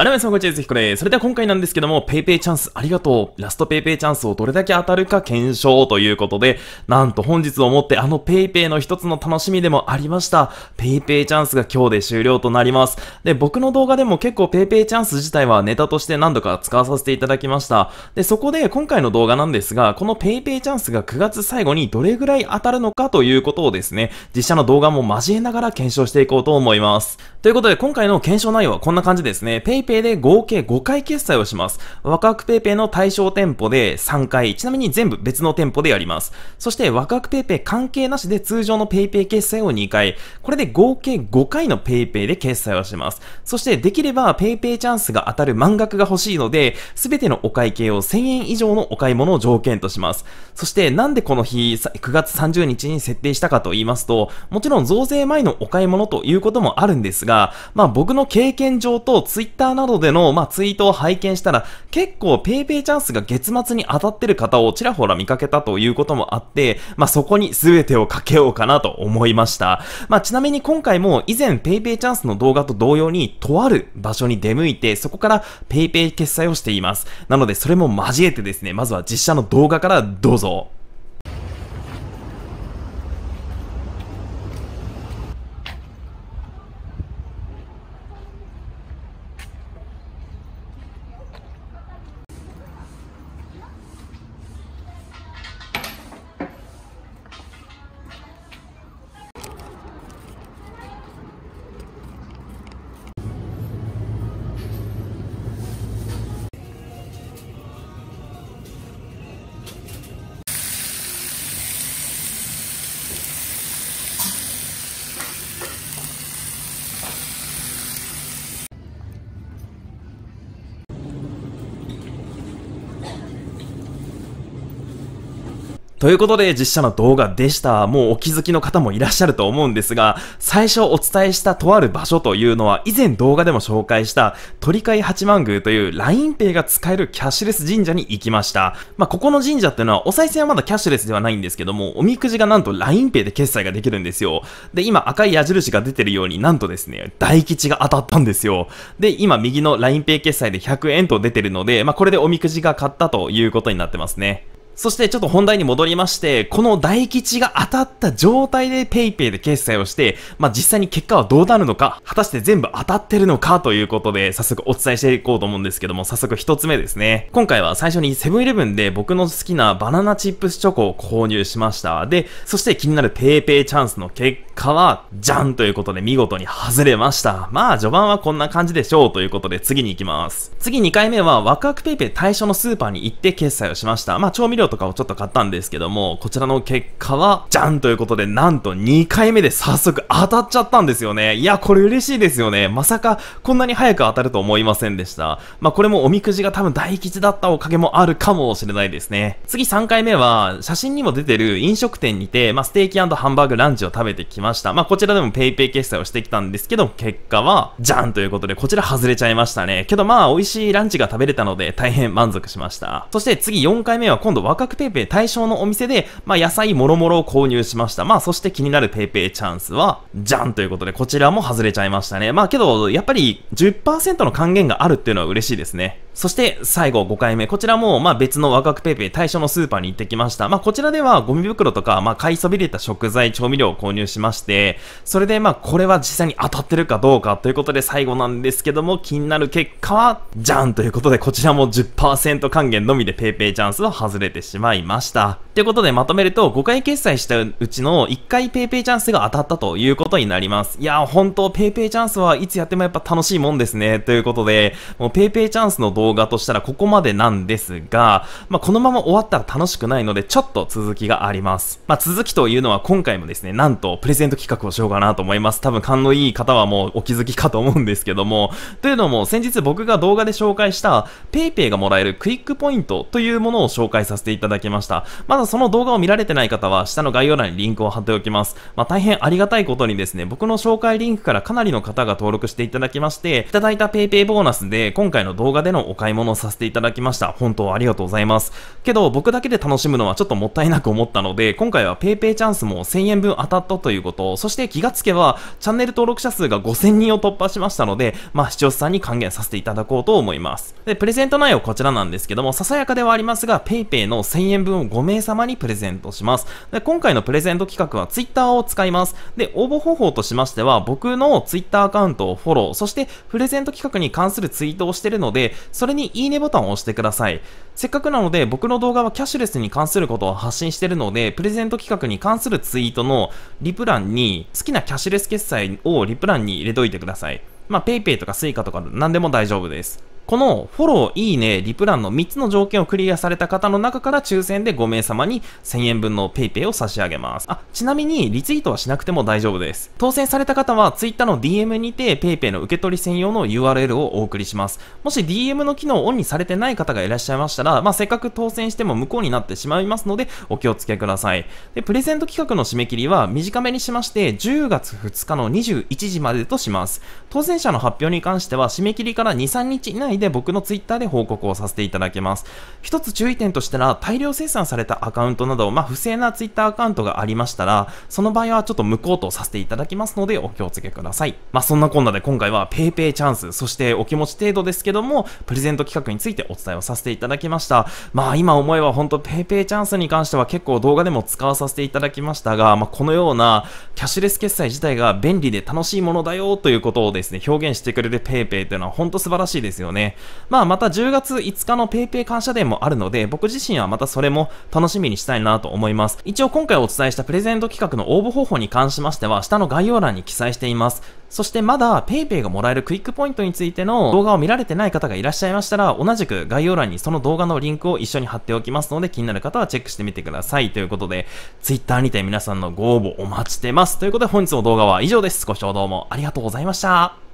あらめさんこんにちは、ぜひこれ。それでは今回なんですけども、ペイペイチャンスありがとう。ラストペイペイチャンスをどれだけ当たるか検証ということで、なんと本日をもってあのペイペイの一つの楽しみでもありました。ペイペイチャンスが今日で終了となります。で、僕の動画でも結構ペイペイチャンス自体はネタとして何度か使わさせていただきました。で、そこで今回の動画なんですが、このペイペイチャンスが9月最後にどれぐらい当たるのかということをですね、実写の動画も交えながら検証していこうと思います。ということで今回の検証内容はこんな感じですね。PayPay で合計5回決済をします。ワクワク PayPay の対象店舗で3回、ちなみに全部別の店舗でやります。そしてワクワク PayPay 関係なしで通常の PayPay 決済を2回、これで合計5回の PayPay で決済をします。そしてできれば PayPay チャンスが当たる満額が欲しいので、すべてのお会計を1000円以上のお買い物を条件とします。そしてなんでこの日、9月30日に設定したかと言いますと、もちろん増税前のお買い物ということもあるんですが、まあ僕の経験上と Twitter などでの、まあ、ツイートを拝見したら、結構 PayPay チャンスが月末に当たってる方をちらほら見かけたということもあって、まあ、そこに全てをかけようかなと思いました。まあ、ちなみに今回も以前 PayPay チャンスの動画と同様に、とある場所に出向いて、そこから PayPay 決済をしています。なので、それも交えてですね、まずは実写の動画からどうぞ。ということで実写の動画でした。もうお気づきの方もいらっしゃると思うんですが、最初お伝えしたとある場所というのは以前動画でも紹介した鳥飼八幡宮という l i n e イが使えるキャッシュレス神社に行きました。まあ、ここの神社っていうのはお賽銭はまだキャッシュレスではないんですけども、おみくじがなんと l i n e イで決済ができるんですよ。で、今赤い矢印が出てるようになんとですね、大吉が当たったんですよ。で、今右の l i n e イ決済で100円と出てるので、まあ、これでおみくじが買ったということになってますね。そしてちょっと本題に戻りまして、この大吉が当たった状態で PayPay で決済をして、まあ、実際に結果はどうなるのか、果たして全部当たってるのかということで、早速お伝えしていこうと思うんですけども、早速一つ目ですね。今回は最初にセブンイレブンで僕の好きなバナナチップスチョコを購入しました。で、そして気になる PayPay チャンスの結果、果は、じゃんということで見事に外れました。まあ、序盤はこんな感じでしょうということで次に行きます。次2回目は、ワクワクペイペイ対象のスーパーに行って決済をしました。まあ、調味料とかをちょっと買ったんですけども、こちらの結果は、じゃんということで、なんと2回目で早速当たっちゃったんですよね。いや、これ嬉しいですよね。まさか、こんなに早く当たると思いませんでした。まあ、これもおみくじが多分大吉だったおかげもあるかもしれないですね。次3回目は、写真にも出てる飲食店にて、まあ、ステーキハンバーグランチを食べてきました。ました。まあ、こちらでも PayPay 決済をしてきたんですけど、結果は、じゃんということで、こちら外れちゃいましたね。けどまあ、美味しいランチが食べれたので、大変満足しました。そして次4回目は今度若く PayPay 対象のお店で、まあ、野菜もろもろを購入しました。まあ、そして気になる PayPay チャンスは、じゃんということで、こちらも外れちゃいましたね。まあ、けど、やっぱり10%の還元があるっていうのは嬉しいですね。そして最後5回目。こちらもまあ別のワクワクペイペイ対象のスーパーに行ってきました。まあこちらではゴミ袋とかまあ買いそびれた食材、調味料を購入しまして、それでまあこれは実際に当たってるかどうかということで最後なんですけども気になる結果は、じゃんということでこちらも10%還元のみで PayPay チャンスは外れてしまいました。ということでまとめると5回決済したうちの1回 PayPay チャンスが当たったということになります。いや本当 PayPay チャンスはいつやってもやっぱ楽しいもんですね。ということで、もう PayPay チャンスの動画動画としたらここまでなんですが、まあ、このまま終わったら楽しくないので、ちょっと続きがあります。まあ、続きというのは今回もですね、なんとプレゼント企画をしようかなと思います。多分勘のいい方はもうお気づきかと思うんですけども、というのも先日僕が動画で紹介した PayPay がもらえるクイックポイントというものを紹介させていただきました。まだその動画を見られてない方は下の概要欄にリンクを貼っておきます。まあ、大変ありがたいことにですね、僕の紹介リンクからかなりの方が登録していただきまして、いただいた PayPay ボーナスで今回の動画でのお買い物をさせていただきました。本当ありがとうございます。けど、僕だけで楽しむのはちょっともったいなく思ったので、今回は PayPay チャンスも1000円分当たったということ、そして気がつけば、チャンネル登録者数が5000人を突破しましたので、まあ、視聴者さんに還元させていただこうと思います。で、プレゼント内容こちらなんですけども、ささやかではありますが、PayPay の1000円分を5名様にプレゼントします。で、今回のプレゼント企画は Twitter を使います。で、応募方法としましては、僕の Twitter アカウントをフォロー、そしてプレゼント企画に関するツイートをしてるので、それにいいねボタンを押してください。せっかくなので僕の動画はキャッシュレスに関することを発信してるので、プレゼント企画に関するツイートのリプ欄に好きなキャッシュレス決済をリプ欄に入れといてください。まあ PayPay とか Suica とか何でも大丈夫です。このフォロー、いいね、リプランの3つの条件をクリアされた方の中から抽選で5名様に1000円分の PayPay を差し上げます。あ、ちなみにリツイートはしなくても大丈夫です。当選された方は Twitter の DM にて PayPay の受け取り専用の URL をお送りします。もし DM の機能をオンにされてない方がいらっしゃいましたら、まあ、せっかく当選しても無効になってしまいますのでお気をつけください。で、プレゼント企画の締め切りは短めにしまして10月2日の21時までとします。当選者の発表に関しては締め切りから2、3日以内で僕の Twitter で報告をさせていただきます。一つ注意点としたら、大量生産されたアカウントなど、まあ、不正な Twitter アカウントがありましたら、その場合はちょっと無効とさせていただきますので、お気をつけください。まあ、そんなこんなで今回は PayPay チャンス、そしてお気持ち程度ですけども、プレゼント企画についてお伝えをさせていただきました。まあ、今思えば本当 PayPay チャンスに関しては結構動画でも使わさせていただきましたが、まあ、このような、キャッシュレス決済自体が便利で楽しいものだよということをですね、表現してくれる PayPay というのは本当素晴らしいですよね。まあまた10月5日の PayPay 感謝デーもあるので、僕自身はまたそれも楽しみにしたいなと思います。一応今回お伝えしたプレゼント企画の応募方法に関しましては、下の概要欄に記載しています。そしてまだ PayPay がもらえるクイックポイントについての動画を見られてない方がいらっしゃいましたら、同じく概要欄にその動画のリンクを一緒に貼っておきますので、気になる方はチェックしてみてください。ということで、Twitter にて皆さんのご応募お待ちしてます。ということで本日の動画は以上です。ご視聴どうもありがとうございました。